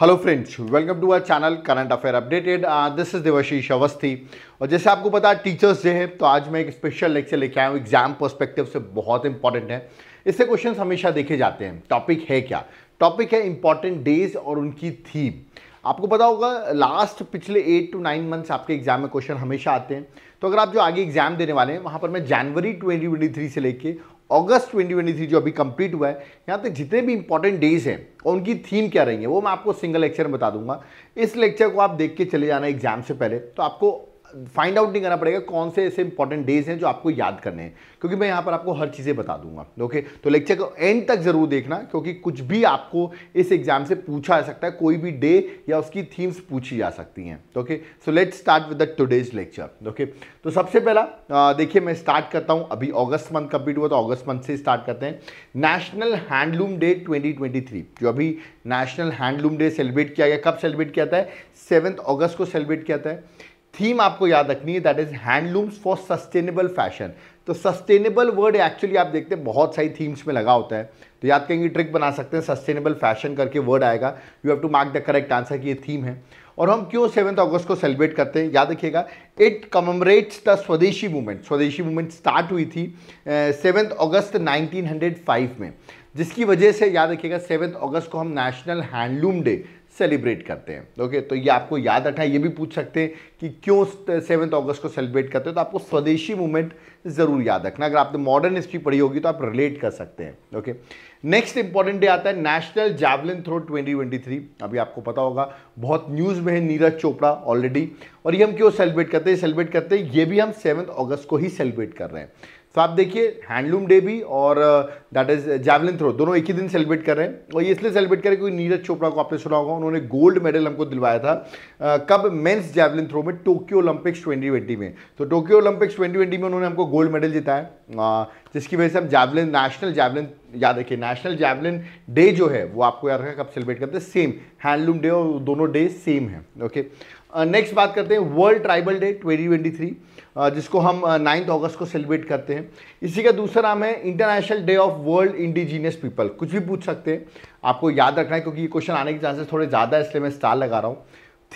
Hello friends welcome to our channel current affair updated this is Devashish Awasthi और जैसे आपको पता है टीचर्स डे है तो आज मैं एक स्पेशल लेक्चर लेके आया हूँ एग्जाम पर्सपेक्टिव से बहुत इंपॉर्टेंट है इससे क्वेश्चंस हमेशा देखे जाते हैं टॉपिक है क्या टॉपिक है इंपॉर्टेंट डेज और उनकी थीम आपको पता होगा लास्ट पिछले एट टू नाइन मंथ्स आपके एग्जाम में क्वेश्चन हमेशा आते हैं तो अगर आप जो आगे एग्जाम देने वाले हैं वहाँ पर मैं जनवरी 2023 से लेके अगस्त 2023 जो अभी कंप्लीट हुआ है यहाँ तक जितने भी इंपॉर्टेंट डेज हैं और उनकी थीम क्या रही है वो मैं आपको सिंगल लेक्चर में बता दूंगा इस लेक्चर को आप देख के चले जाना एग्जाम से पहले तो आपको फाइंड आउट नहीं करना पड़ेगा कौन से ऐसे इंपॉर्टेंट डेज हैं जो आपको याद करने हैं क्योंकि मैं यहाँ पर आपको हर चीज़ें बता दूंगा ओके तो लेक्चर को एंड तक जरूर देखना क्योंकि कुछ भी आपको इस एग्जाम से पूछा जा सकता है कोई भी डे या उसकी थीम्स पूछी जा सकती हैं okay so let start with the today's lecture okay तो सबसे पहला देखिए मैं स्टार्ट करता हूँ अभी अगस्त मंथ कंप्लीट हुआ तो अगस्त मंथ से स्टार्ट करते हैं नेशनल हैंडलूम डे ट्वेंटी जो अभी नेशनल हैंडलूम डे सेलिब्रेट किया गया कब सेलिब्रेट किया जाता है सेवन्थ अगस्त को सेलिब्रेट किया जाता है थीम आपको याद रखनी है that is handlooms for sustainable fashion तो सस्टेनेबल वर्ड एक्चुअली आप देखते हैं बहुत सारी थीम्स में लगा होता है तो याद कहेंगे ट्रिक बना सकते हैं सस्टेनेबल फैशन करके वर्ड आएगा you have to mark the correct answer कि ये थीम है और हम क्यों सेवन्थ अगस्त को सेलिब्रेट करते हैं याद रखिएगा it commemorates the Swadeshi movement Swadeshi movement start हुई थी सेवन्थ अगस्त 1905 में जिसकी वजह से याद रखिएगा सेवन्थ अगस्त को हम नेशनल हैंडलूम डे सेलिब्रेट करते हैं ओके तो ये आपको याद रखना है ये भी पूछ सकते हैं कि क्यों सेवन्थ अगस्त को सेलिब्रेट करते हैं तो आपको स्वदेशी मूवमेंट ज़रूर याद रखना अगर आपने मॉडर्न हिस्ट्री पढ़ी होगी तो आप रिलेट कर सकते हैं ओके नेक्स्ट इंपॉर्टेंट डे आता है नेशनल जैवलिन थ्रो 2023 अभी आपको पता होगा बहुत न्यूज़ में है नीरज चोपड़ा ऑलरेडी और ये हम क्यों सेलिब्रेट करते हैं सेलिब्रेट करते हैं ये भी हम सेवन्थ अगस्त को ही सेलिब्रेट कर रहे हैं तो आप देखिए हैंडलूम डे भी और दैट इज जैवलिन थ्रो दोनों एक ही दिन सेलिब्रेट कर रहे हैं और ये इसलिए सेलिब्रेट कर रहे हैं क्योंकि नीरज चोपड़ा को आपने सुना होगा उन्होंने गोल्ड मेडल हमको दिलवाया था uh, कब मेंस जैवलिन थ्रो में टोक्यो ओलंपिक्स 2020 में तो टोक्यो ओलंपिक्स 2020 में उन्होंने हमको गोल्ड मेडल जिताया जिसकी वजह से हम जैवलिन नेशनल जैवलिन याद रखिए नेशनल जैवलिन डे जो है वो आपको याद रखा कब सेलिब्रेट करते हैं सेम हैंडलूम डे और दोनों डे सेम है ओके नेक्स्ट बात करते हैं वर्ल्ड ट्राइबल डे ट्वेंटी जिसको हम नाइन्थ अगस्त को सेलिब्रेट करते हैं इसी का दूसरा नाम है international day of world indigenous people कुछ भी पूछ सकते हैं आपको याद रखना है क्योंकि ये क्वेश्चन आने के चांसेस थोड़े ज़्यादा है इसलिए मैं स्टार लगा रहा हूँ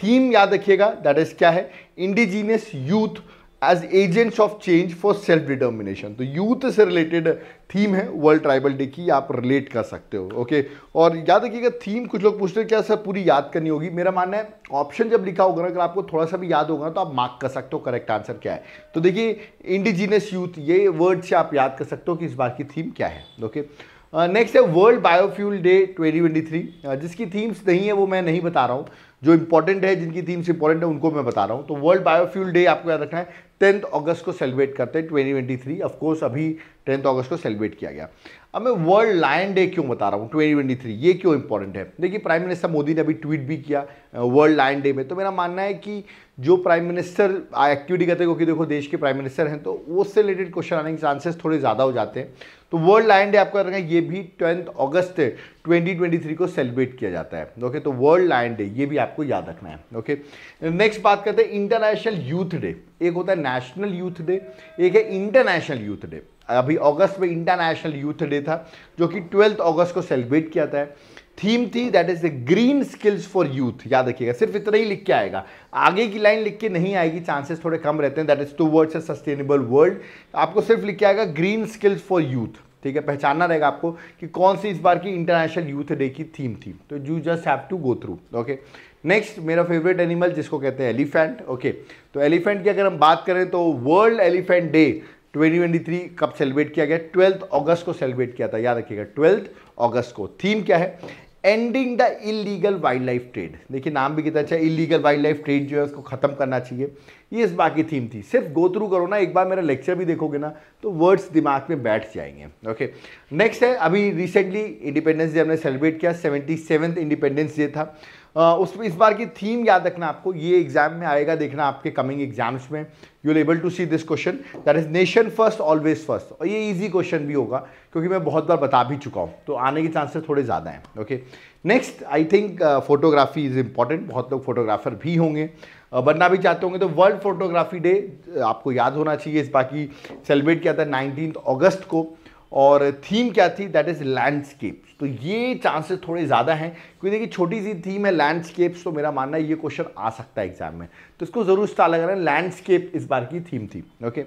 थीम याद रखिएगा दैट इज़ क्या है indigenous youth as agents of change for self determination तो यूथ से रिलेटेड थीम है वर्ल्ड ट्राइबल डे की आप रिलेट कर सकते हो ओके और याद रखिएगा थीम कुछ लोग पूछते हैं क्या सर पूरी याद करनी होगी मेरा मानना है ऑप्शन जब लिखा होगा ना अगर आपको थोड़ा सा भी याद होगा तो आप मार्क कर सकते हो करेक्ट आंसर क्या है तो देखिए इंडिजीनियस यूथ ये वर्ड से आप याद कर सकते हो कि इस बार की थीम क्या है ओके नेक्स्ट uh, है वर्ल्ड बायोफ्यूल डे 2023 जिसकी थीम्स नहीं है वो मैं नहीं बता रहा हूँ जो इंपॉर्टेंट है जिनकी थीम्स इंपॉर्टेंट है उनको मैं बता रहा हूँ तो वर्ल्ड बायोफ्यूल डे आपको याद रखना है टेंथ अगस्त को सेलिब्रेट करते हैं ट्वेंटी ट्वेंटी थ्री ऑफकोर्स अभी टेंथ अगस्त को सेलिब्रेट किया गया अब मैं वर्ल्ड लायन डे क्यों बता रहा हूँ ट्वेंटी ट्वेंटी थ्री ये क्यों इंपॉर्टेंट है देखिए प्राइम मिनिस्टर मोदी ने अभी ट्वीट भी किया वर्ल्ड लायन डे में तो मेरा मानना है कि जो प्राइम मिनिस्टर एक्टिविटी करते क्योंकि देखो देश के प्राइम मिनिस्टर हैं तो उससे रिलेटेड क्वेश्चन आने के चांसेस थोड़े ज़्यादा हो जाते हैं तो वर्ल्ड लायन डे आपको रखें ये भी ट्वेंथ अगस्त 2023 को सेलिब्रेट किया जाता है ओके तो वर्ल्ड लायन डे ये भी आपको याद रखना है ओके नेक्स्ट बात करते हैं इंटरनेशनल यूथ डे एक होता है नेशनल यूथ डे एक है इंटरनेशनल यूथ डे अभी अगस्त में इंटरनेशनल यूथ डे था जो कि ट्वेल्थ अगस्त को सेलिब्रेट किया था थीम थी that is the green skills for youth याद रखिएगा सिर्फ इतना ही लिख के आएगा आगे की लाइन लिख के नहीं आएगी चांसेस थोड़े कम रहते हैं that is towards a sustainable world आपको सिर्फ लिख के आएगा ग्रीन स्किल्स फॉर यूथ ठीक है पहचानना रहेगा आपको कि कौन सी इस बार की इंटरनेशनल यूथ डे की थीम थी तो you just have to go through okay next मेरा फेवरेट एनिमल जिसको कहते हैं एलिफेंट ओके तो एलिफेंट की अगर हम बात करें तो वर्ल्ड एलिफेंट डे 2023 कब सेलिब्रेट किया गया ट्वेल्थ अगस्त को सेलिब्रेट किया था याद रखिएगा ट्वेल्थ अगस्त को थीम क्या है ending the illegal wildlife trade देखिए नाम भी कितना अच्छा है इलीगल वाइल्ड लाइफ ट्रेड जो है उसको ख़त्म करना चाहिए ये इस बार की थीम थी सिर्फ गो थ्रू करो ना एक बार मेरा लेक्चर भी देखोगे ना तो वर्ड्स दिमाग में बैठ जाएंगे ओके नेक्स्ट है अभी रिसेंटली इंडिपेंडेंस डे हमने सेलिब्रेट किया सेवेंटी सेवेंथ इंडिपेंडेंस डे था उस उसमें इस बार की थीम याद रखना आपको ये एग्जाम में आएगा देखना आपके कमिंग एग्जाम्स में you able to see this question that is nation first always first और ये इजी क्वेश्चन भी होगा क्योंकि मैं बहुत बार बता भी चुका हूँ तो आने के चांसेस थोड़े ज़्यादा हैं okay next I think photography is important बहुत लोग फोटोग्राफर भी होंगे बनना भी चाहते होंगे तो वर्ल्ड फोटोग्राफी डे आपको याद होना चाहिए इस बाकी सेलिब्रेट किया था नाइनटीन अगस्त को और थीम क्या थी दैट इज़ लैंडस्केप्स तो ये चांसेस थोड़े ज़्यादा हैं क्योंकि देखिए छोटी सी थीम है लैंडस्केप्स तो मेरा मानना है ये क्वेश्चन आ सकता है एग्जाम में तो इसको ज़रूर स्टार लगा रहे हैं लैंडस्केप इस बार की थीम थी ओके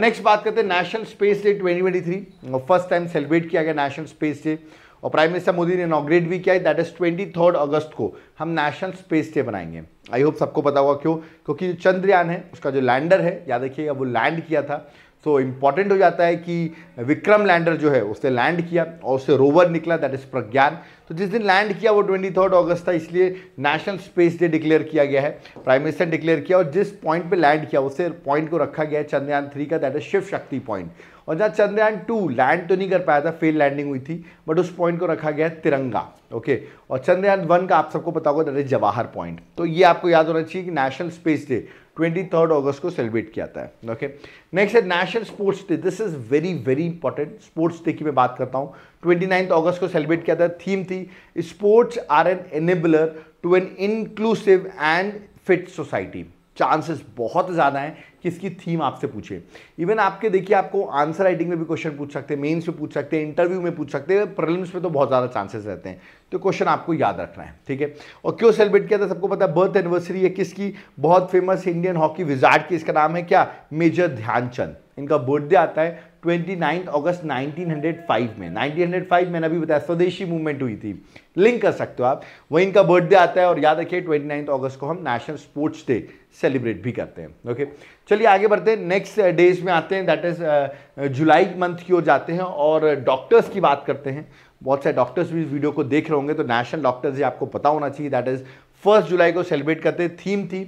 नेक्स्ट बात करते हैं national space day 2023 first time celebrate किया गया नेशनल स्पेस डे और प्राइम मिनिस्टर मोदी ने इनाग्रेट भी किया है दैट इज ट्वेंटी थर्ड अगस्त को हम नेशनल स्पेस डे बनाएंगे आई होप सबको पता होगा क्यों क्योंकि जो चंद्रयान है उसका जो लैंडर है याद रखिएगा वो लैंड किया था तो इम्पॉर्टेंट हो जाता है कि विक्रम लैंडर जो है उसने लैंड किया और उससे रोवर निकला दैट इज प्रज्ञान तो जिस दिन लैंड किया वो ट्वेंटी थर्ड ऑगस्ट था इसलिए नेशनल स्पेस डे डिक्लेयर किया गया है प्राइम मिनिस्टर डिक्लेयर किया और जिस पॉइंट पे लैंड किया उससे पॉइंट को रखा गया है चंद्रयान थ्री का that is Shiv Shakti point और जहाँ चंद्रयान टू लैंड तो नहीं कर पाया था फेल लैंडिंग हुई थी बट उस पॉइंट को रखा गया तिरंगा ओके और चंद्रयान वन का आप सबको पता होगा दैट इज जवाहर पॉइंट तो ये आपको याद होना चाहिए कि national space day twenty third अगस्त को सेलिब्रेट किया था ओके नेक्स्ट है national sports day this is very very important sports day की मैं बात करता हूँ ट्वेंटी नाइन्थ अगस्त को सेलिब्रेट किया था थीम थी sports are an enabler to an inclusive and fit society chances बहुत ज़्यादा हैं कि इसकी थीम आपसे पूछे इवन आपके देखिए आपको आंसर राइटिंग में भी क्वेश्चन पूछ सकते हैं मेंस में पूछ सकते हैं इंटरव्यू में पूछ सकते हैं प्रॉब्लम्स में तो बहुत ज़्यादा चांसेस रहते हैं तो क्वेश्चन आपको याद रखना है ठीक है और क्यों सेलिब्रेट किया था सबको पता है बर्थ एनिवर्सरी है किसकी बहुत फेमस इंडियन हॉकी विजार्ड की इसका नाम है क्या मेजर ध्यानचंद इनका बर्थडे आता है 29 अगस्त 1905 में 1905 में अभी बताया स्वदेशी मूवमेंट हुई थी लिंक कर सकते हो आप वहीं इनका बर्थडे आता है और याद रखिए 29 अगस्त को हम नेशनल स्पोर्ट्स डे सेलिब्रेट भी करते हैं ओके चलिए आगे बढ़ते हैं नेक्स्ट डेज में आते हैं दैट इज जुलाई मंथ की ओर जाते हैं और डॉक्टर्स की बात करते हैं बहुत सारे डॉक्टर्स भी इस वीडियो को देख रहे होंगे तो नेशनल डॉक्टर्स आपको पता होना चाहिए दैट इज फर्स्ट जुलाई को सेलिब्रेट करते थीम थी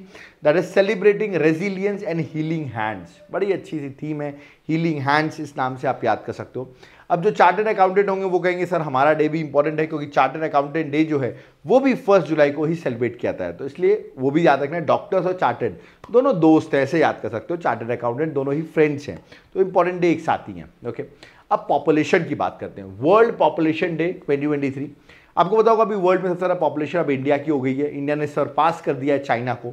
that is celebrating resilience and healing hands बड़ी अच्छी सी थीम है हीलिंग हैंड्स इस नाम से आप याद कर सकते हो अब जो चार्टर्ड अकाउंटेंट होंगे वो कहेंगे सर हमारा डे भी इंपॉर्टेंट है क्योंकि चार्टर्ड अकाउंटेंट डे जो है वो भी फर्स्ट जुलाई को ही सेलिब्रेट किया जाता है तो इसलिए वो भी याद रखना है डॉक्टर्स और चार्टर्ड दोनों दोस्त हैं ऐसे याद कर सकते हो चार्टर्ड अकाउंटेंट दोनों ही फ्रेंड्स हैं तो इंपॉर्टेंट डे एक साथ ही हैं ओके अब पॉपुलेशन की बात करते हैं वर्ल्ड पॉपुलेशन डे ट्वेंटी आपको बताओ अभी वर्ल्ड में सबसे ज़्यादा पॉपुलेशन अब इंडिया की हो गई है इंडिया ने सरपास कर दिया है चाइना को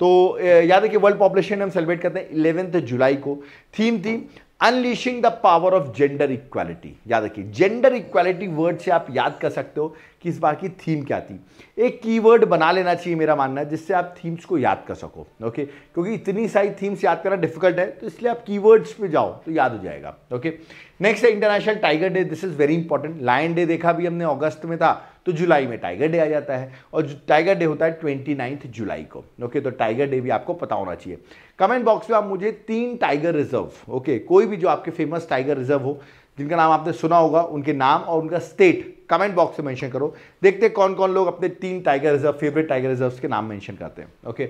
तो याद है कि वर्ल्ड पॉपुलेशन हम सेलिब्रेट करते हैं इलेवेंथ जुलाई को थीम थी unleashing the power of gender equality याद रखिए जेंडर इक्वालिटी वर्ड से आप याद कर सकते हो कि इस बार की थीम क्या थी एक कीवर्ड बना लेना चाहिए मेरा मानना है जिससे आप थीम्स को याद कर सको ओके क्योंकि इतनी सारी थीम्स याद करना डिफिकल्ट है तो इसलिए आप कीवर्ड्स पे जाओ तो याद हो जाएगा ओके नेक्स्ट है international tiger day this is very important lion day देखा भी हमने अगस्त में था तो जुलाई में टाइगर डे आ जाता है और टाइगर डे होता है ट्वेंटी नाइन्थ जुलाई को ओके तो टाइगर डे भी आपको पता होना चाहिए कमेंट बॉक्स में आप मुझे तीन टाइगर रिजर्व ओके कोई भी जो आपके फेमस टाइगर रिजर्व हो जिनका नाम आपने सुना होगा उनके नाम और उनका स्टेट कमेंट बॉक्स में मेंशन करो देखते कौन कौन लोग अपने तीन tiger reserve favourite tiger reserve के नाम मेंशन करते हैं ओके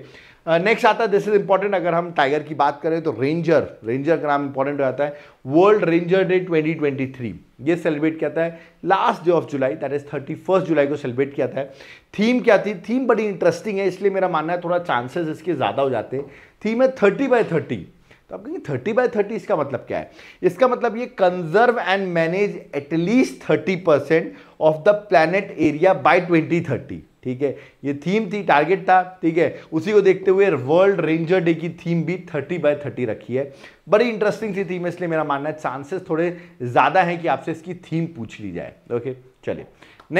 नेक्स्ट uh, आता है दिस इज इंपॉर्टेंट अगर हम टाइगर की बात करें तो रेंजर रेंजर का नाम इंपॉर्टेंट हो जाता है वर्ल्ड रेंजर डे 2023 ये सेलिब्रेट किया है last day of July that is thirty first July को सेलिब्रेट किया था थीम क्या थी थीम बड़ी इंटरेस्टिंग है इसलिए मेरा मानना है थोड़ा चांसेस इसके ज़्यादा हो जाते हैं थीम है थर्टी बाय थर्टी तो आप कहेंगे थर्टी बाय थर्टी इसका मतलब क्या है इसका मतलब ये conserve and manage at least thirty percent of the planet area by twenty thirty ठीक है ये थीम थी टारगेट था ठीक है उसी को देखते हुए वर्ल्ड रेंजर डे की थीम भी थर्टी बाय थर्टी रखी है बड़ी इंटरेस्टिंग सी थीम इसलिए मेरा मानना है चांसेस थोड़े ज़्यादा हैं कि आपसे इसकी थीम पूछ ली जाए ओके चलिए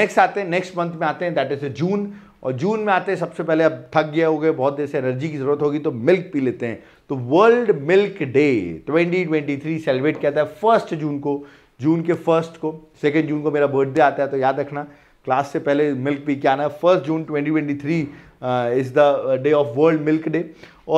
नेक्स्ट आते हैं नेक्स्ट मंथ में आते हैं दैट इज जून और जून में आते हैं सबसे पहले अब थक गया हो गए बहुत देर से एनर्जी की ज़रूरत होगी तो मिल्क पी लेते हैं तो वर्ल्ड मिल्क डे 2023 सेलिब्रेट किया था फर्स्ट जून को जून के फर्स्ट को सेकेंड जून को मेरा बर्थडे आता है तो याद रखना क्लास से पहले मिल्क पी के आना uh, uh, है first June 2023 is the day of world milk day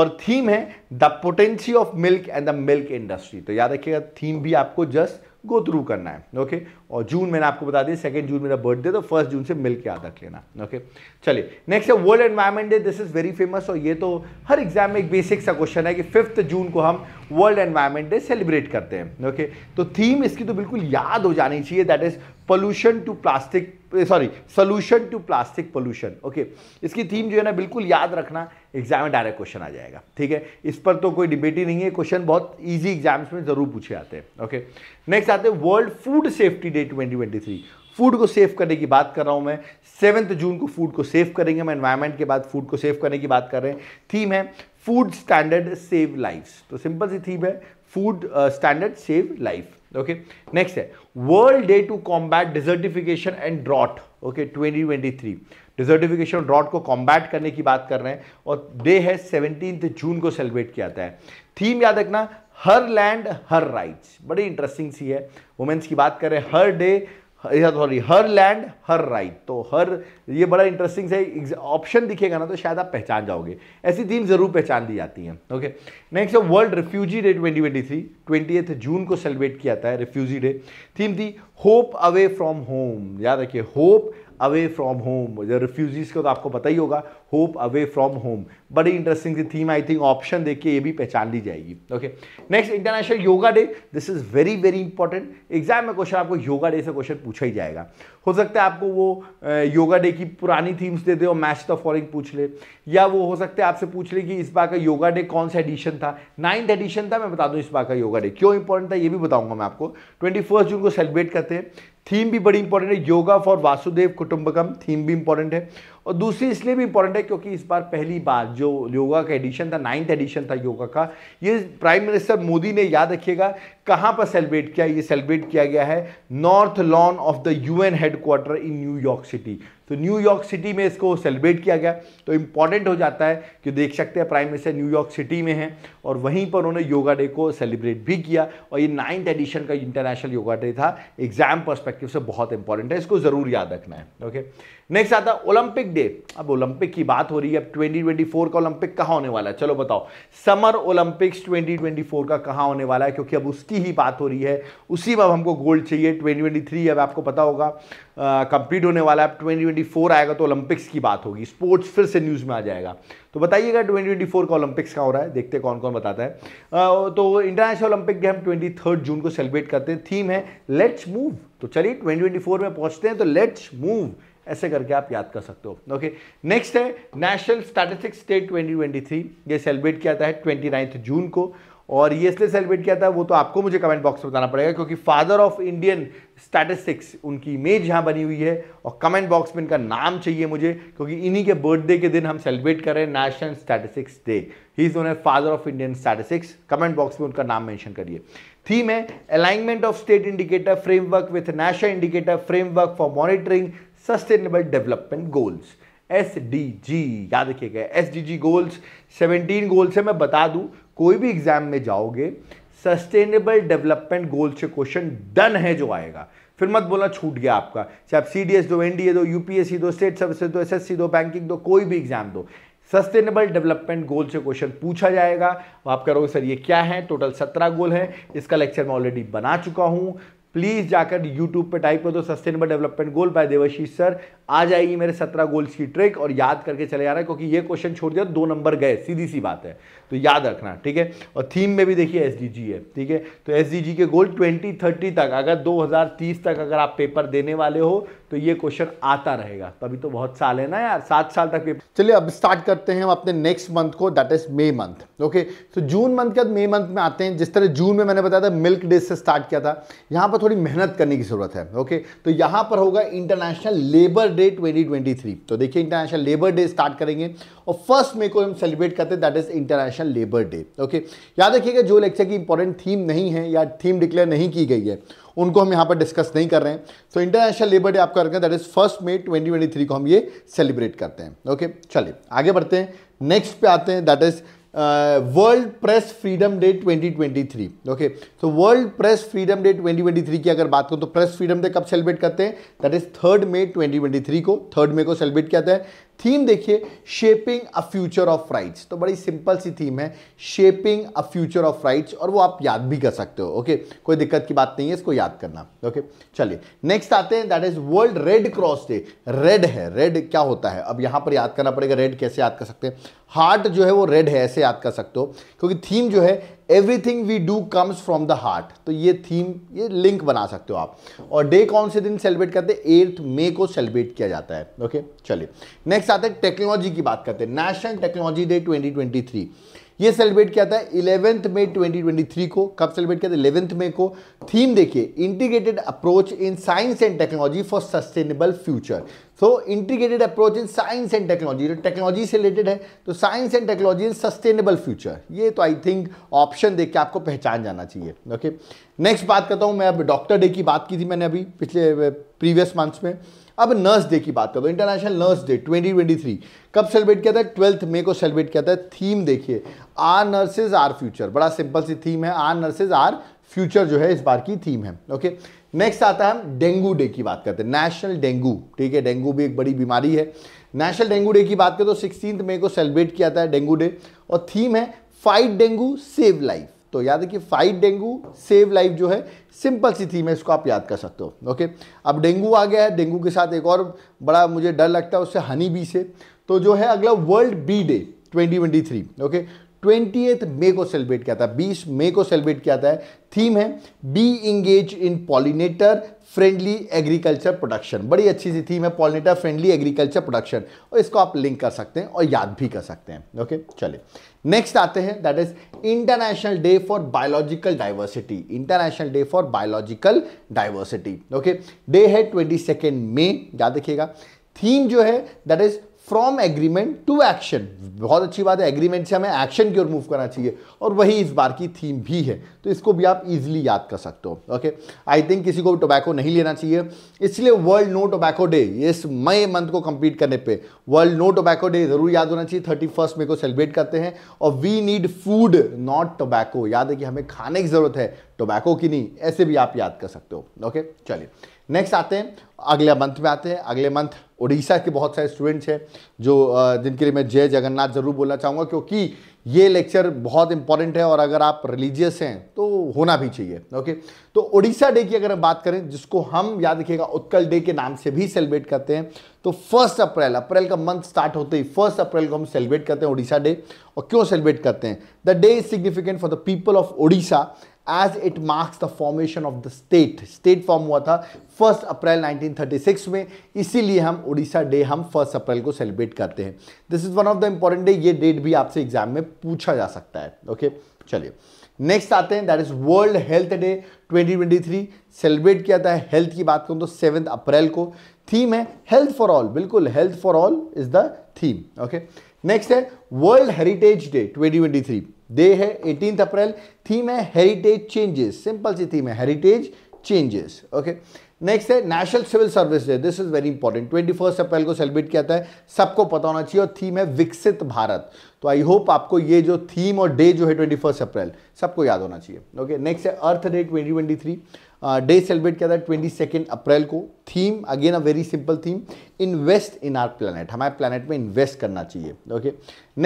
और थीम है the potency of milk and the milk industry तो याद रखिएगा थीम भी आपको जस्ट गो थ्रू करना है ओके और जून मैंने आपको बता दिया सेकेंड जून मेरा बर्थडे तो फर्स्ट जून से मिल के याद रख लेना ओके चलिए नेक्स्ट है world environment day this is very famous और ये तो हर एग्जाम में एक बेसिक सा क्वेश्चन है कि फिफ्थ जून को हम वर्ल्ड एनवायरमेंट डे सेलिब्रेट करते हैं ओके तो थीम इसकी तो बिल्कुल याद हो जानी चाहिए that is pollution to plastic sorry solution to plastic pollution okay इसकी थीम जो है ना बिल्कुल याद रखना एग्जाम में डायरेक्ट क्वेश्चन आ जाएगा ठीक है इस पर तो कोई डिबेट ही नहीं है क्वेश्चन बहुत ईजी एग्जाम्स में ज़रूर पूछे जाते हैं ओके नेक्स्ट आते हैं world food safety day three food को सेफ करने की बात कर रहा हूँ मैं सेवन्थ जून को फूड को सेव करेंगे हम एनवायरमेंट के बाद फूड को सेव करने की बात कर रहे हैं थीम है फूड स्टैंडर्ड सेव लाइफ तो सिंपल सी थीम है food standard save life okay next है world day to combat desertification and drought okay 2023 desertification drought को कॉम्बैट करने की बात कर रहे हैं और डे है सेवनटीन जून को सेलिब्रेट किया जाता है थीम याद रखना हर लैंड हर राइट्स बड़ी इंटरेस्टिंग सी है वुमेन्स की बात करें her day sorry her land her right तो हर ये बड़ा इंटरेस्टिंग से ऑप्शन दिखेगा ना तो शायद आप पहचान जाओगे ऐसी थीम ज़रूर पहचान दी जाती हैं ओके नेक्स्ट है world refugee day 2023 twenty three June को सेलिब्रेट किया जाता है रिफ्यूजी डे थीम थी होप अवे फ्रॉम होम याद रखिए hope away from home refugees का तो आपको पता ही होगा होप अवे फ्रॉम होम बड़ी इंटरेस्टिंग सी थीम आई थिंक ऑप्शन देख के ये भी पहचान ली जाएगी okay next international yoga day this is very very important exam में क्वेश्चन आपको योगा डे से क्वेश्चन पूछा ही जाएगा हो सकता है आपको वो योगा डे की पुरानी थीम्स दे दे और मैच द फॉलोइंग पूछ ले या वो हो सकता है आपसे पूछ ले कि इस बार का योगा डे कौन सा एडिशन था नाइन्थ एडिशन था मैं बता दूँ इस बार का योगा डे क्यों इंपॉर्टेंट था ये भी बताऊंगा मैं आपको ट्वेंटी जून को सेलिब्रेट करते हैं थीम भी बड़ी इंपॉर्टेंट है yoga for Vasudhaiva Kutumbakam theme भी इंपॉर्टेंट है और दूसरी इसलिए भी इंपॉर्टेंट है क्योंकि इस बार पहली बार जो योगा का एडिशन था नाइन्थ एडिशन था योगा का ये प्राइम मिनिस्टर मोदी ने याद रखिएगा कहाँ पर सेलिब्रेट किया ये सेलिब्रेट किया गया है north lawn of the UN headquarter in New York city तो न्यूयॉर्क सिटी में इसको सेलिब्रेट किया गया तो इंपॉर्टेंट हो जाता है कि देख सकते हैं प्राइम मिनिस्टर न्यूयॉर्क सिटी में है और वहीं पर उन्होंने योगा डे को सेलिब्रेट भी किया और ये नाइन्थ एडिशन का इंटरनेशनल योगा डे था एग्जाम परस्पेक्टिव से बहुत इंपॉर्टेंट है इसको ज़रूर याद रखना है ओके नेक्स्ट आता है ओलंपिक डे अब ओलंपिक की बात हो रही है अब 2024 का ओलंपिक कहाँ होने वाला है चलो बताओ समर ओलंपिक्स 2024 का कहाँ होने वाला है क्योंकि अब उस की ही बात हो रही है उसी में अब हमको गोल्ड चाहिए 2023 ट्वेंटी थ्री अब आपको पता होगा कंप्लीट होने वाला है अब ट्वेंटी ट्वेंटी फोर आएगा तो ओलंपिक्स की बात होगी स्पोर्ट्स फिर से न्यूज़ में आ जाएगा तो बताइएगा ट्वेंटी ट्वेंटी फोर का ओलंपिक्स का हो रहा है देखते कौन कौन बताता है आ, तो इंटरनेशनल ओलंपिक डे हम ट्वेंटी थर्ड जून को सेलिब्रेट करते हैं थीम है लेट्स मूव तो चलिए ट्वेंटी ट्वेंटी फोर में पहुँचते हैं तो लेट्स मूव ऐसे करके आप याद कर सकते हो ओके नेक्स्ट है नेशनल स्टैटिस्टिक्स डे 2023 ये सेलिब्रेट किया जाता है 29 जून को और ये इसलिए सेलिब्रेट किया था वो तो आपको मुझे कमेंट बॉक्स में बताना पड़ेगा क्योंकि फादर ऑफ इंडियन स्टैटिस्टिक्स उनकी इमेज यहाँ बनी हुई है और कमेंट बॉक्स में इनका नाम चाहिए मुझे क्योंकि इन्हीं के बर्थडे के दिन हम सेलिब्रेट कर रहे हैं national statistics day he is honour father of Indian statistics comment box में उनका नाम मैंशन करिए थीम है alignment of state indicator framework with national indicator framework for monitoring sustainable development goals S D G याद रखिएगा S D G goals seventeen goals है मैं बता दूं कोई भी एग्जाम में जाओगे सस्टेनेबल डेवलपमेंट गोल से क्वेश्चन डन है जो आएगा फिर मत बोलना छूट गया आपका चाहे आप सी डी एस दो एन डी ए दो यू पी एस सी दो स्टेट सर्विसेज दो एस एस सी दो बैंकिंग दो कोई भी एग्जाम दो सस्टेनेबल डेवलपमेंट गोल से क्वेश्चन पूछा जाएगा आप करोगे सर ये क्या है टोटल सत्रह गोल है इसका लेक्चर मैं ऑलरेडी बना चुका हूँ प्लीज़ जाकर यूट्यूब पे टाइप कर दो sustainable development goal by Devshi sir आ जाएगी मेरे सत्रह गोल्स की ट्रिक और याद करके चले रहा है क्योंकि ये क्वेश्चन छोड़ दिया दो नंबर गए सीधी सी बात है तो याद रखना ठीक है और थीम में भी देखिए एस है ठीक है तो एस के गोल ट्वेंटी थर्टी तक अगर 2030 तक अगर आप पेपर देने वाले हो तो ये क्वेश्चन आता रहेगा तभी तो, तो बहुत साल है ना यार सात साल तक पेपर चलिए अब स्टार्ट करते हैं हम अपने नेक्स्ट मंथ को that is May month okay तो जून मंथ के बाद मे मंथ में आते हैं जिस तरह जून में मैंने बताया था मिल्क डे से स्टार्ट किया था यहाँ पर थोड़ी मेहनत करने की जरूरत है ओके तो यहाँ पर होगा इंटरनेशनल लेबर डे ट्वेंटी तो देखिए इंटरनेशनल लेबर डे स्टार्ट करेंगे और फर्स्ट मे को हम सेलिब्रेट करते हैं that is international international labour day okay याद रखिएगा जो लेक्चर की इंपॉर्टेंट थीम नहीं है या थीम डिक्लेयर नहीं की गई है उनको हम यहाँ पर डिस्कस नहीं कर रहे हैं तो इंटरनेशनल लेबर डे आपका रखें that is first May twenty को हम ये सेलिब्रेट करते हैं ओके चलिए आगे बढ़ते हैं नेक्स्ट पे आते हैं that is world press freedom day 2023 okay तो वर्ल्ड प्रेस फ्रीडम डे 2023 की अगर बात करूँ तो प्रेस फ्रीडम डे कब सेलिब्रेट करते हैं दैट इज थर्ड मे 2023 को थर्ड मे को सेलिब्रेट किया जाता है थीम देखिए shaping a future of rights तो बड़ी सिंपल सी थीम है shaping a future of rights और वो आप याद भी कर सकते हो ओके कोई दिक्कत की बात नहीं है इसको याद करना ओके चलिए नेक्स्ट आते हैं that is world red cross day red है रेड क्या होता है अब यहां पर याद करना पड़ेगा रेड कैसे याद कर सकते हैं हार्ट जो है वो रेड है ऐसे याद कर सकते हो क्योंकि थीम जो है everything we do comes from the heart तो ये थीम ये लिंक बना सकते हो आप और डे कौन से दिन सेलिब्रेट करते हैं एट्थ मे को सेलिब्रेट किया जाता है ओके चलिए नेक्स्ट आते हैं टेक्नोलॉजी की बात करते हैं नेशनल टेक्नोलॉजी डे 2023 ये सेलिब्रेट किया था इलेवेंथ मई 2023 को कब सेलिब्रेट किया था इलेवेंथ मई को थीम देखिए integrated approach in science and technology for sustainable future so integrated approach in science and technology जो टेक्नोलॉजी से रिलेटेड है तो science and technology in sustainable future ये तो आई थिंक ऑप्शन देख के आपको पहचान जाना चाहिए ओके नेक्स्ट बात करता हूँ मैं अब डॉक्टर डे की बात की थी मैंने अभी पिछले प्रीवियस मंथ्स में अब नर्स डे की बात कर दो इंटरनेशनल नर्स डे 2023 कब सेलिब्रेट किया था ट्वेल्थ मे को सेलिब्रेट किया था थीम देखिए आर नर्सेज आर फ्यूचर बड़ा सिंपल सी थीम है आर नर्सेज आर फ्यूचर जो है इस बार की थीम है ओके नेक्स्ट आता है हम डेंगू डे की बात करते हैं नेशनल डेंगू ठीक है डेंगू भी एक बड़ी बीमारी है नेशनल डेंगू डे की बात करें तो सिक्सटीन मई को सेलिब्रेट किया था डेंगू डे और थीम है फाइट डेंगू सेव लाइफ तो याद रखिए फाइट डेंगू सेव लाइफ जो है सिंपल सी थीम है इसको आप याद कर सकते हो ओके अब डेंगू आ गया है डेंगू के साथ एक और बड़ा मुझे डर लगता है उससे हनी बी से तो जो है अगला world bee day 2023 okay twentieth May को सेलिब्रेट किया था बीस मे को सेलिब्रेट किया था थीम है bee engage in pollinator friendly agriculture production बड़ी अच्छी सी थीम है पॉलिनेटर फ्रेंडली एग्रीकल्चर प्रोडक्शन और इसको आप लिंक कर सकते हैं और याद भी कर सकते हैं ओके चलिए नेक्स्ट आते हैं that is international day for biological diversity international day for biological diversity okay day है ट्वेंटी सेकेंड मे याद रखिएगा थीम जो है that is from agreement to action बहुत अच्छी बात है एग्रीमेंट से हमें एक्शन की ओर मूव करना चाहिए और वही इस बार की थीम भी है तो इसको भी आप इजीली याद कर सकते हो ओके आई थिंक किसी को भी टोबैको नहीं लेना चाहिए इसलिए वर्ल्ड नो टोबैको डे इस मई मंथ को कंप्लीट करने पे वर्ल्ड नो टोबैको डे जरूर याद होना चाहिए थर्टी फर्स्ट मे को सेलिब्रेट करते हैं और we need food not tobacco याद है कि हमें खाने की जरूरत है टोबैको की नहीं ऐसे भी आप याद कर सकते हो ओके चलिए नेक्स्ट आते हैं अगले मंथ में आते हैं अगले मंथ उड़ीसा के बहुत सारे स्टूडेंट्स हैं जो जिनके लिए मैं जय जगन्नाथ ज़रूर बोलना चाहूँगा क्योंकि ये लेक्चर बहुत इंपॉर्टेंट है और अगर आप रिलीजियस हैं तो होना भी चाहिए ओके तो उड़ीसा डे की अगर हम बात करें जिसको हम याद रखिएगा उत्कल डे के नाम से भी सेलिब्रेट करते हैं तो फर्स्ट अप्रैल अप्रैल का मंथ स्टार्ट होते ही फर्स्ट अप्रैल को हम सेलिब्रेट करते हैं उड़ीसा डे और क्यों सेलिब्रेट करते हैं the day is significant for the people of Orissa as it marks the formation of the state state form हुआ था फर्स्ट अप्रैल 1936 में इसीलिए हम उड़ीसा डे हम फर्स्ट अप्रैल को सेलिब्रेट करते हैं this is one of the important day ये डेट भी आपसे एग्जाम में पूछा जा सकता है ओके okay? चलिए नेक्स्ट आते हैं that is world health day 2023 celebrate किया जाता है हेल्थ की बात करूँ तो सेवन अप्रैल को थीम है हेल्थ फॉर ऑल बिल्कुल health for all is the theme okay okay? Next है वर्ल्ड हेरिटेज डे 2023 डे है 18 अप्रैल थीम है हेरिटेज चेंजेस सिंपल सी थीम है हेरिटेज चेंजेस ओके नेक्स्ट है national civil service day this is very important twenty first April को celebrate किया जाता है सबको पता होना चाहिए और थीम है विकसित भारत तो आई होप आपको ये जो थीम और डे जो है ट्वेंटी फर्स्ट अप्रैल सबको याद होना चाहिए ओके नेक्स्ट है earth day twenty twenty three day uh, celebrate किया था ट्वेंटी सेकेंड अप्रैल को theme again a very simple theme invest in our planet हमारे प्लानट में इन्वेस्ट करना चाहिए ओके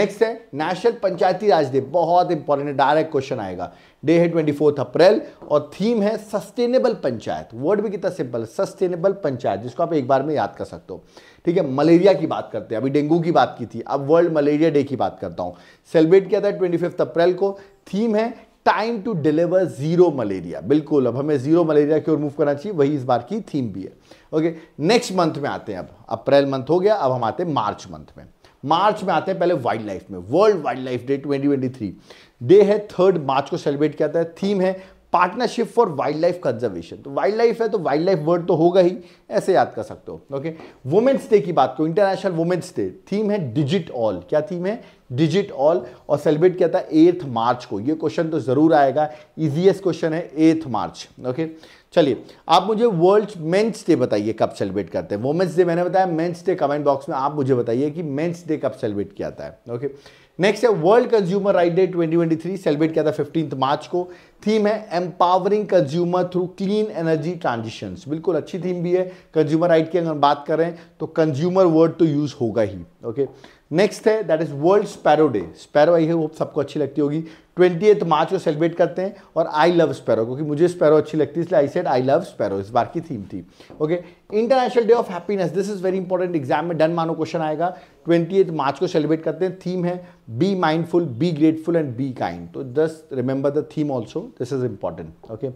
नेक्स्ट है नेशनल पंचायती राज डे बहुत इंपॉर्टेंट है डायरेक्ट क्वेश्चन आएगा डे है ट्वेंटी फोर्थ अप्रैल और थीम है सस्टेनेबल पंचायत वर्ड भी कितना सिंपल है सस्टेनेबल पंचायत जिसको आप एक बार में याद कर सकते हो ठीक है मलेरिया की बात करते हैं अभी डेंगू की बात की थी अब वर्ल्ड मलेरिया डे की बात करता हूँ सेलिब्रेट किया था ट्वेंटी फिफ्थ अप्रैल को थीम है time to deliver zero malaria बिल्कुल अब हमें जीरो मलेरिया की ओर मूव करना चाहिए वही इस बार की थीम भी है ओके नेक्स्ट मंथ में आते हैं अब अप्रैल मंथ हो गया अब हम आते हैं मार्च मंथ में मार्च में आते हैं पहले वाइल्ड लाइफ में world wild life day 2023 day है थर्ड मार्च को सेलिब्रेट किया जाता है थीम है partnership for wild life conservation तो वाइल्ड लाइफ है तो वाइल्ड लाइफ वर्ड तो होगा ही ऐसे याद कर सकते हो ओके वुमेन्स डे की बात करो इंटरनेशनल वुमेन्स डे थीम है डिजिट ऑल क्या थीम है डिजिट ऑल और सेलिब्रेट किया था एथ मार्च को ये क्वेश्चन तो ज़रूर आएगा इजिएस्ट क्वेश्चन है एथ मार्च ओके चलिए आप मुझे वर्ल्ड मेंस डे बताइए कब सेलिब्रेट करते हैं वुमेंस डे मैंने बताया मेंस डे कमेंट बॉक्स में आप मुझे बताइए कि मेंस डे कब सेलिब्रेट किया जाता है ओके नेक्स्ट है world consumer right day 2023 celebrate किया था फिफ्टींथ मार्च को थीम है empowering consumer through clean energy transition बिल्कुल अच्छी थीम भी है कंज्यूमर राइट की अगर बात करें तो कंज्यूमर वर्ड तो यूज होगा ही ओके okay? नेक्स्ट है that is world sparrow day sparrow आई वो सबको अच्छी लगती होगी ट्वेंटी मार्च को सेलिब्रेट करते हैं और आई लव स्पैरो क्योंकि मुझे स्पैरो अच्छी लगती है इसलिए I said I love sparrow इस बार की थीम थी okay international day of happiness this is very important exam में डन मानो क्वेश्चन आएगा ट्वेंटी मार्च को सेलिब्रेट करते हैं थीम है be mindful be grateful and be kind तो just remember the theme also this is important okay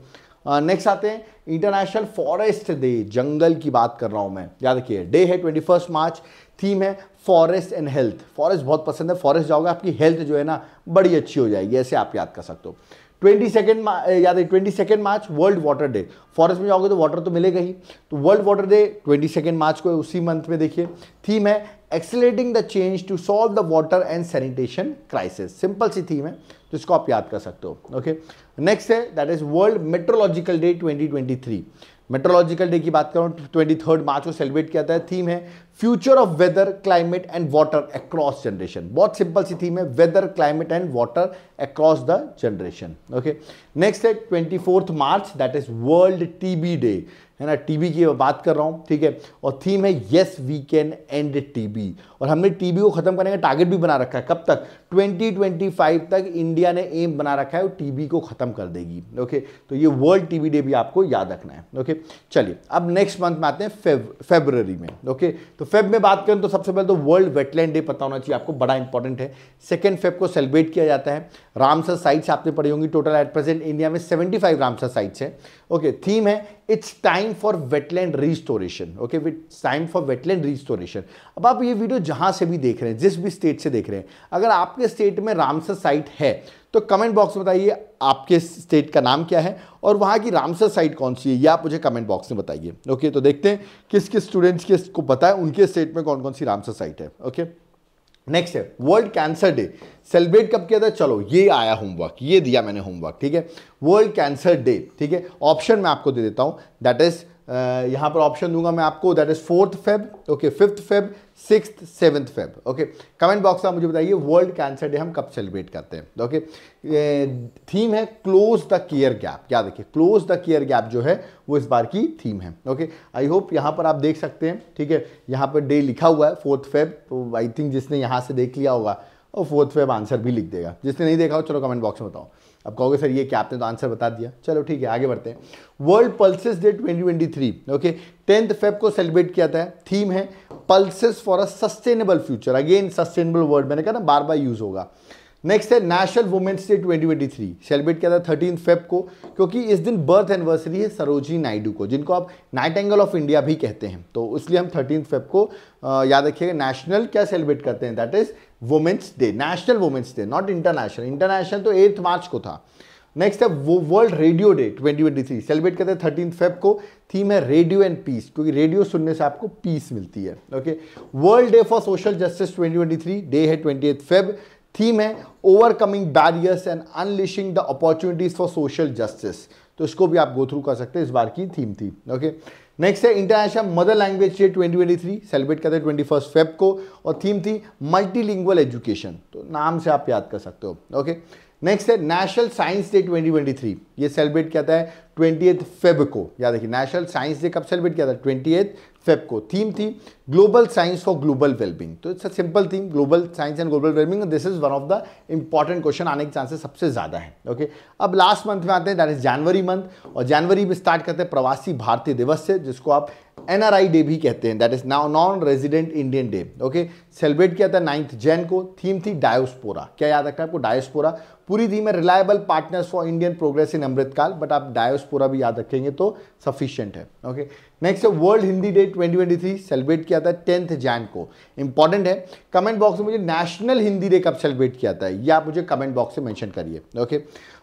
next आते हैं इंटरनेशनल फॉरेस्ट डे जंगल की बात कर रहा हूं मैं याद रखिए डे है ट्वेंटी मार्च थीम है फॉरेस्ट एंड हेल्थ फॉरेस्ट बहुत पसंद है फॉरेस्ट जाओगे आपकी हेल्थ जो है ना बड़ी अच्छी हो जाएगी ऐसे आप याद कर सकते हो ट्वेंटी सेकेंड याद है twenty second March world water day forest में जाओगे तो वाटर तो मिलेगा ही तो world water day twenty second March को उसी मंथ में देखिए थीम है accelerating the change to solve the water and sanitation crisis simple सी थीम है जिसको आप याद कर सकते हो ओके नेक्स्ट है that is world meteorological day twenty twenty three meteorological day की बात करूँ ट्वेंटी थर्ड मार्च को सेलिब्रेट किया जाता है थीम है future of weather climate and water across generation बहुत सिंपल सी थीम है weather climate and water across the generation okay next है twenty fourth March that is world TB day है ना टीबी की बात कर रहा हूँ ठीक है और थीम है yes we can end TB और हमने टीबी को खत्म करने का टारगेट भी बना रखा है कब तक 2025 तक इंडिया ने एम बना रखा है वो टीबी को खत्म कर देगी ओके तो ये वर्ल्ड टीबी डे भी आपको याद रखना है ओके चलिए अब नेक्स्ट मंथ में आते हैं फेब फेबररी में ओके तो फेब में बात करें तो सबसे पहले तो वर्ल्ड वेटलैंड डे पता होना चाहिए आपको बड़ा इंपॉर्टेंट है सेकेंड फेब को सेलिब्रेट किया जाता है रामसर साइट्स आपने पढ़ी होंगी टोटल एट प्रेजेंट इंडिया में सेवेंटी फाइव रामसर साइट्स हैं ओके थीम है it's time for wetland restoration okay with time for wetland restoration अब आप ये वीडियो जहाँ से भी देख रहे हैं जिस भी स्टेट से देख रहे हैं अगर आपके स्टेट में रामसर साइट है तो कमेंट बॉक्स में बताइए आपके स्टेट का नाम क्या है और वहाँ की रामसर साइट कौन सी है यह आप मुझे कमेंट बॉक्स में बताइए ओके तो देखते हैं किस किस स्टूडेंट्स के को पता है उनके स्टेट में कौन कौन सी रामसर साइट है ओके नेक्स्ट है वर्ल्ड कैंसर डे सेलिब्रेट कब किया था चलो ये आया होमवर्क ये दिया मैंने होमवर्क ठीक है वर्ल्ड कैंसर डे ठीक है ऑप्शन मैं आपको दे देता हूँ दैट इज़ यहाँ पर ऑप्शन दूंगा मैं आपको that is fourth Feb okay fifth Feb six seventh Feb okay comment box में मुझे बताइए वर्ल्ड कैंसर डे हम कब सेलिब्रेट करते हैं ओके तो थीम है क्लोज द केयर गैप क्या देखिए क्लोज द केयर गैप जो है वो इस बार की थीम है ओके आई होप यहाँ पर आप देख सकते हैं ठीक है यहाँ पर डे लिखा हुआ है फोर्थ फेब तो आई थिंक जिसने यहाँ से देख लिया होगा और फोर्थ फेब आंसर भी लिख देगा जिसने नहीं देखा हो चलो कमेंट बॉक्स में बताओ अब कहोगे सर ये क्या आपने तो आंसर बता दिया चलो ठीक है आगे बढ़ते हैं world pulses day 2023 okay tenth Feb को सेलिब्रेट किया था थीम है pulses for a sustainable future again sustainable word मैंने कहा ना बार बार यूज़ होगा नेक्स्ट है नेशनल वुमेंस डे 2023 सेलिब्रेट किया था थर्टीन फेब को क्योंकि इस दिन बर्थ एनिवर्सरी है सरोजी नायडू को जिनको आप नाइट एंगल ऑफ इंडिया भी कहते हैं तो इसलिए हम थर्टीन फेब को याद रखिएगा नेशनल क्या सेलिब्रेट करते हैं that is women's day national women's day not international international तो एट्थ मार्च को था नेक्स्ट है वो वर्ल्ड रेडियो डे 2023 सेलिब्रेट करते हैं थर्टीन फेब को थीम है रेडियो एंड पीस क्योंकि रेडियो सुनने से आपको पीस मिलती है okay world day for social justice 2023 day है ट्वेंटी फेब थीम है overcoming barriers and unleashing the opportunities for social justice तो इसको भी आप गो थ्रू कर सकते हैं इस बार की थीम थी ओके नेक्स्ट है international mother language day 2023 celebrate करते हैं ट्वेंटी फर्स्ट फेब को और थीम थी मल्टीलिंगुअल एजुकेशन तो नाम से आप याद कर सकते हो ओके नेक्स्ट है नेशनल साइंस डे 2023 ये सेलिब्रेट किया था ट्वेंटी एथ फेब को याद रखिए नेशनल साइंस डे कब सेलिब्रेट किया था ट्वेंटी एथ फेब को थीम थी global science for global wellbeing तो it's a simple theme global science and global wellbeing this is one of the important question आने के चांसेस सबसे ज़्यादा है ओके okay? अब लास्ट मंथ में आते हैं दैट इज जनवरी मंथ और जनवरी में स्टार्ट करते हैं प्रवासी भारतीय दिवस से जिसको आप एन डे भी कहते हैं that is now non resident Indian day okay celebrate किया था नाइन्थ जैन को थीम थी डायोस्पोरा क्या याद रखना है आपको डायोस्पोरा पूरी थीम है reliable partners for Indian progress in Amrit Kaal but आप डायोस्पोरा भी याद रखेंगे तो सफिशियंट है ओके नेक्स्ट है वर्ल्ड हिंदी डे 2023 सेलिब्रेट किया था टेंथ जैन को इंपॉर्टेंट है कमेंट बॉक्स में मुझे नेशनल हिंदी डे कब सेलिब्रेट किया था ये आप मुझे कमेंट बॉक्स में मैंशन करिए ओके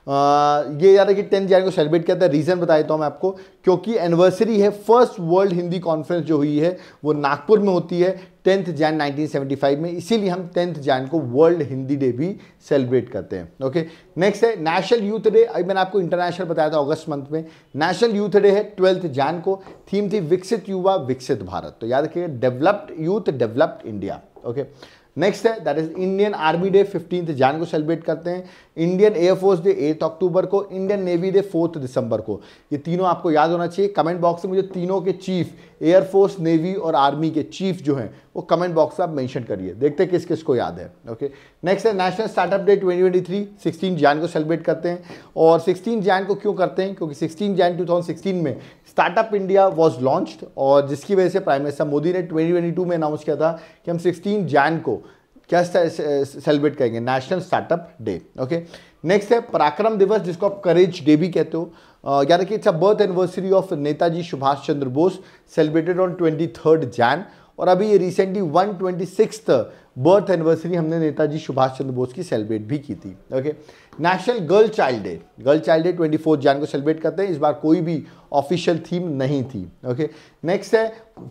ये याद है कि टेंथ जनवरी को सेलिब्रेट किया था रीज़न बता देता हूँ मैं आपको क्योंकि एनिवर्सरी है फर्स्ट वर्ल्ड हिंदी कॉन्फ्रेंस जो हुई है वो नागपुर में होती है टेंथ जैन 1975 में इसीलिए हम टेंथ जैन को वर्ल्ड हिंदी डे भी सेलिब्रेट करते हैं ओके नेक्स्ट है नेशनल यूथ डे अभी मैंने आपको इंटरनेशनल बताया था अगस्त मंथ में नेशनल यूथ डे है ट्वेल्थ जैन को थीम थी विकसित युवा विकसित भारत तो याद रखिएगा developed youth developed India okay next है that is Indian army day fifteenth Jan को सेलिब्रेट करते हैं Indian air force day eight October को इंडियन नेवी डे फोर्थ दिसंबर को ये तीनों आपको याद होना चाहिए कमेंट बॉक्स में मुझे तीनों के चीफ एयरफोर्स नेवी और आर्मी के चीफ जो हैं वो कमेंट बॉक्स में आप मेंशन करिए देखते किस किस को याद है ओके नेक्स्ट है national startup day twenty twenty three sixteen Jan को सेलिब्रेट करते हैं और सिक्सटीन जैन को क्यों करते हैं क्योंकि sixteen Jan two thousand sixteen में स्टार्टअप इंडिया वॉज लॉन्च्ड और जिसकी वजह से प्राइम मिनिस्टर मोदी ने ट्वेंटी ट्वेंटी टू में अनाउंस किया था कि हम सिक्सटीन जैन को क्या सेलिब्रेट करेंगे national startup day okay next है पराक्रम दिवस जिसको आप करेज डे भी कहते हो यानी कि it's a birth anniversary of Netaji Subhash Chandra Bose celebrated on twenty third Jan और अभी ये recently one twenty six birth anniversary हमने नेताजी सुभाष चंद्र बोस की सेलिब्रेट भी की थी okay okay? National girl child day girl child day twenty fourth Jan को सेलिब्रेट करते हैं इस बार कोई भी ऑफिशियल थीम नहीं थी ओके नेक्स्ट है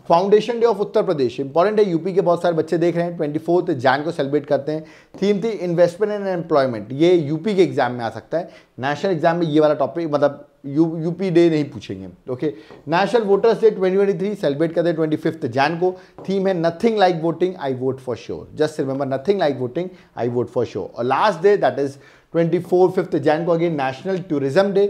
foundation day of Uttar Pradesh important है यूपी के बहुत सारे बच्चे देख रहे हैं ट्वेंटी फोर्थ जैन को सेलिब्रेट करते हैं थीम थी इन्वेस्टमेंट एंड एम्प्लॉयमेंट ये यूपी के एग्जाम में आ सकता है नेशनल एग्जाम में ये वाला टॉपिक मतलब यू यूपी डे नहीं पूछेंगे okay national voters day 2023 celebrate करते हैं ट्वेंटी फिफ्थ जैन को थीम है nothing like voting I vote for sure just remember nothing like voting I vote for sure और last day that is twenty four fifth Jan को again national tourism day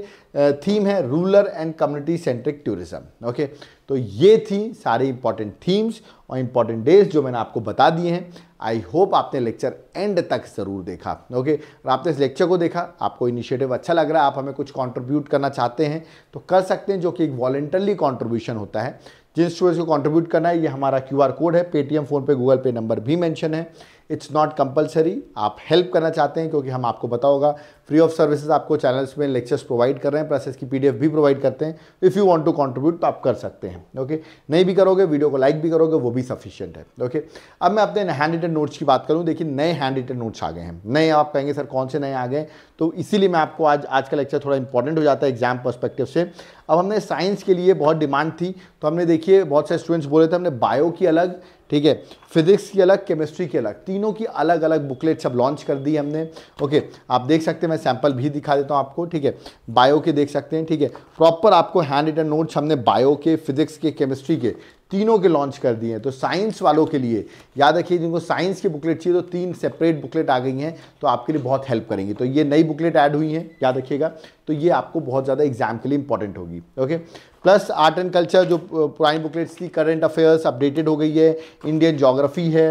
theme है rural and community centric tourism okay तो ये थी सारी important themes और important days जो मैंने आपको बता दिए हैं आई होप आपने लेक्चर एंड तक ज़रूर देखा ओके और आपने इस लेक्चर को देखा आपको इनिशिएटिव अच्छा लग रहा है आप हमें कुछ कंट्रीब्यूट करना चाहते हैं तो कर सकते हैं जो कि एक वॉलेंटरली कॉन्ट्रीब्यूशन होता है जिन स्टूडेंट्स को कॉन्ट्रीब्यूट करना है ये हमारा आर कोड है Paytm PhonePe Google Pay number भी मैंशन है इट्स नॉट कंपलसरी आप हेल्प करना चाहते हैं क्योंकि हम आपको बताओगा फ्री ऑफ सर्विसेज आपको चैनल्स में लेक्चर्स प्रोवाइड कर रहे हैं प्लस इसकी पीडीएफ भी प्रोवाइड करते हैं if you want to contribute तो आप कर सकते हैं ओके नहीं भी करोगे वीडियो को लाइक भी करोगे वो भी सफिशियंट है ओके अब मैं अपने हैंड रिटन नोट्स की बात करूँ देखिए नए हैंड रिटन नोट्स आ गए हैं नए आप कहेंगे सर कौन से नए आ गए तो इसीलिए मैं आपको आज आज का लेक्चर थोड़ा इंपॉर्टेंट हो जाता है एग्जाम परस्पेक्टिव से अब हमने साइंस के लिए बहुत डिमांड थी तो हमने देखिए बहुत से स्टूडेंट्स बोले थे हमने बायो की अलग ठीक है फिजिक्स की अलग केमिस्ट्री की अलग तीनों की अलग अलग बुकलेट सब लॉन्च कर दी हमने ओके आप देख सकते हैं मैं सैंपल भी दिखा देता हूँ आपको ठीक है बायो के देख सकते हैं ठीक है प्रॉपर आपको हैंड रिटन नोट्स हमने बायो के फिजिक्स के केमिस्ट्री के तीनों के लॉन्च कर दिए हैं तो साइंस वालों के लिए याद रखिए जिनको साइंस की बुकलेट चाहिए तो तीन सेपरेट बुकलेट आ गई हैं तो आपके लिए बहुत हेल्प करेंगी तो ये नई बुकलेट ऐड हुई हैं याद रखिएगा तो ये आपको बहुत ज़्यादा एग्जाम के लिए इंपॉर्टेंट होगी okay plus art and culture जो पुरानी बुकलेट्स थी करंट अफेयर्स अपडेटेड हो गई है इंडियन जोग्राफी है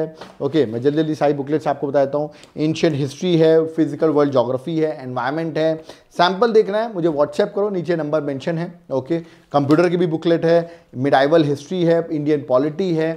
ओके मैं जल्दी जल्दी सारी बुकलेट्स आपको बता देता हूँ एंशियट हिस्ट्री है फिजिकल वर्ल्ड जोग्राफी है एनवायरमेंट है सैम्पल देखना है मुझे व्हाट्सएप करो नीचे नंबर मैंशन है ओके कंप्यूटर की भी बुकलेट है मिडाइवल हिस्ट्री है इंडियन पॉलिटी है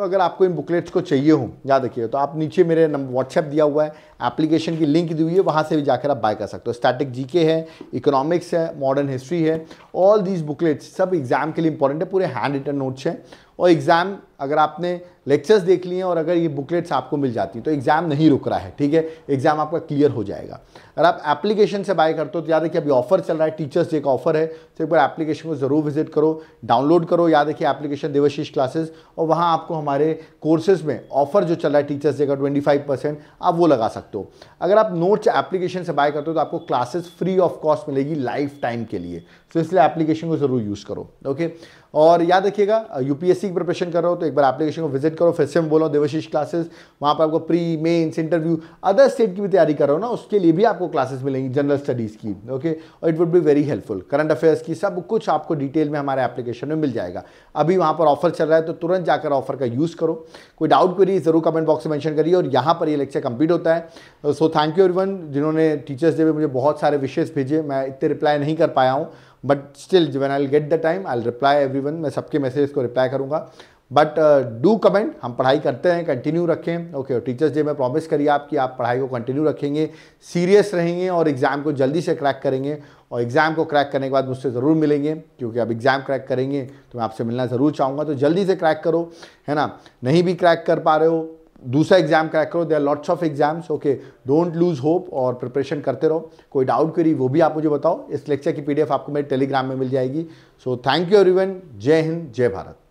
तो अगर आपको इन बुकलेट्स को चाहिए हो याद रखिए तो आप नीचे मेरे नंबर व्हाट्सएप दिया हुआ है एप्लीकेशन की लिंक दी हुई है वहाँ से भी जाकर आप बाय कर सकते हो स्टैटिक जीके है इकोनॉमिक्स है मॉडर्न हिस्ट्री है ऑल दीज बुकलेट्स सब एग्जाम के लिए इंपॉर्टेंट है पूरे हैंड रिटन नोट्स हैं और एग्ज़ाम अगर आपने लेक्चर्स देख लिए और अगर ये बुकलेट्स आपको मिल जाती हैं तो एग्ज़ाम नहीं रुक रहा है ठीक है एग्ज़ाम आपका क्लियर हो जाएगा अगर आप एप्लीकेशन से बाय करते हो तो याद रखिए अभी ऑफर चल रहा है टीचर्स डे का ऑफर है तो एक बार एप्लीकेशन को ज़रूर विजिट करो डाउनलोड करो याद रखिए एप्लीकेशन देवशीष क्लासेस और वहाँ आपको हमारे कोर्सेज में ऑफर जो चल रहा है टीचर्स डे का ट्वेंटी आप वो लगा सकते हो अगर आप नोट्स एप्लीकेशन से बाय करते हो तो आपको क्लासेस फ्री ऑफ कॉस्ट मिलेगी लाइफ टाइम के लिए तो इसलिए एप्लीकेशन को ज़रूर यूज़ करो ओके और याद रखिएगा यूपीएससी की प्रिपरेशन कर रहे हो तो एक बार एप्लीकेशन को विजिट करो फिर से मैं बोला देवशीष क्लासेस वहाँ पर आपको pre mains interview other state की भी तैयारी कर रहे हो ना उसके लिए भी आपको क्लासेस मिलेंगी जनरल स्टडीज़ की ओके और it would be very helpful current affairs की सब कुछ आपको डिटेल में हमारे एप्लीकेशन में मिल जाएगा अभी वहाँ पर ऑफर चल रहा है तो तुरंत जाकर ऑफर का यूज़ करो कोई डाउट क्वेरी जरूर कमेंट बॉक्स में मैंशन करिए और यहाँ पर ये लेक्चर कंप्लीट होता है सो थैंक यू एवरी जिन्होंने टीचर्स डे में मुझे बहुत सारे विशेष भेजे मैं इतने रिप्लाई नहीं कर पाया हूँ but still when I get the time I reply everyone मैं सबके मैसेज को रिप्लाई करूँगा बट डू कमेंट हम पढ़ाई करते हैं कंटिन्यू रखें ओके और टीचर्स डे में प्रॉमिस करिए आप कि आप पढ़ाई को कंटिन्यू रखेंगे सीरियस रहेंगे और एग्ज़ाम को जल्दी से क्रैक करेंगे और एग्ज़ाम को क्रैक करने के बाद मुझसे ज़रूर मिलेंगे क्योंकि अब एग्ज़ाम क्रैक करेंगे तो मैं आपसे मिलना ज़रूर चाहूँगा तो जल्दी से क्रैक करो है ना नहीं भी क्रैक कर पा रहे हो दूसरा एग्जाम क्रैक करो are lots of exams okay don't lose hope और प्रिपरेशन करते रहो कोई डाउट करी वो भी आप मुझे बताओ इस लेक्चर की पीडीएफ आपको मेरे टेलीग्राम में मिल जाएगी सो थैंक यू एवरीवन जय हिंद जय भारत